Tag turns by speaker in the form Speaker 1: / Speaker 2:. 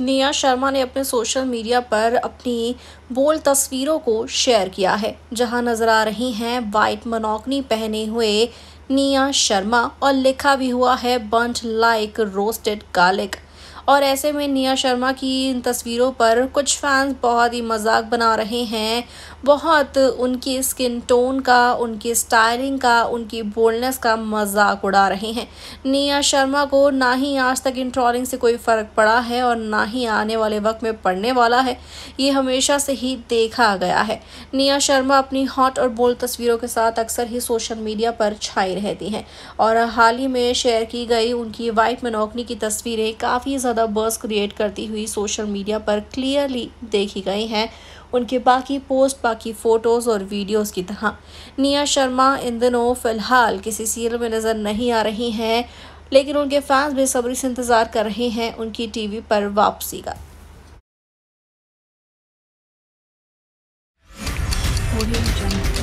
Speaker 1: नेहा शर्मा ने अपने social media पर अपनी बोल तस्वीरों को शेयर किया है जहां नजर आ रही हैं वाइट मनोकनी पहने हुए निया शर्मा और लिखा भी हुआ है बंट लाइक रोस्टेड गार्लिक और ऐसे में निया शर्मा की इन तस्वीरों पर कुछ फैंस बहुत ही मजाक बना रहे हैं बहुत उनकी स्किन टोन का उनकी स्टाइलिंग का उनकी बोल्डनेस का मजाक उड़ा रहे हैं निया शर्मा को ना ही आज तक इन ट्रॉलिंग से कोई फ़र्क पड़ा है और ना ही आने वाले वक्त में पड़ने वाला है ये हमेशा से ही देखा गया है निया शर्मा अपनी हॉट और बोल्ड तस्वीरों के साथ अक्सर ही सोशल मीडिया पर छाई रहती हैं और हाल ही में शेयर की गई उनकी वाइट मनोकनी की तस्वीरें काफ़ी ज़्यादा ज़्यादा बर्स क्रिएट करती हुई सोशल मीडिया पर क्लियरली देखी गई हैं उनके बाकी पोस्ट बाकी फ़ोटोज़ और वीडियोस की तरह निया शर्मा इन दिनों फ़िलहाल किसी सीरियल में नज़र नहीं आ रही हैं लेकिन उनके फैंस बेसब्री से इंतज़ार कर रहे हैं उनकी टी पर वापसी का
Speaker 2: audio jungle